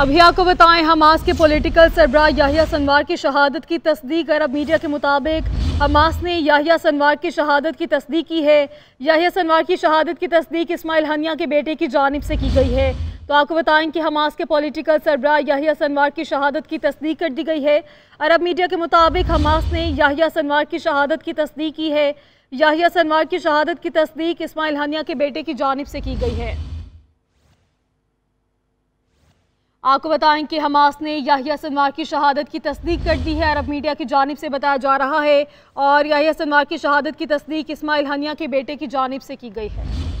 अभी आपको बताएं हमास के पॉलिटिकल सरबरा याहिया सनवार की शहादत की तस्दीक अरब मीडिया के मुताबिक हमास ने याहिया सनवार की शहादत की तस्दीक की है याहिया सनवार की शहादत की तस्दीक इस्माइल हनिया के बेटे की जानब से की गई है तो आपको बताएं कि हमास के पॉलिटिकल सरबरा याहिया सनवार की शहादत की तस्दीक कर दी गई है अरब मीडिया के मुताबिक हमास ने याहिया सनवार की शहादत की तस्दीक की है याहिया सनवार की शहादत की तस्दीक इस्माइल हनिया के बेटे की जानब से की गई है आपको बताएं कि हमास ने याहिया सनवार की शहादत की तस्दीक कर दी है अरब मीडिया की जानब से बताया जा रहा है और याहिया सनवार की शहादत की तस्दीक इस्माइल हनिया के बेटे की जानब से की गई है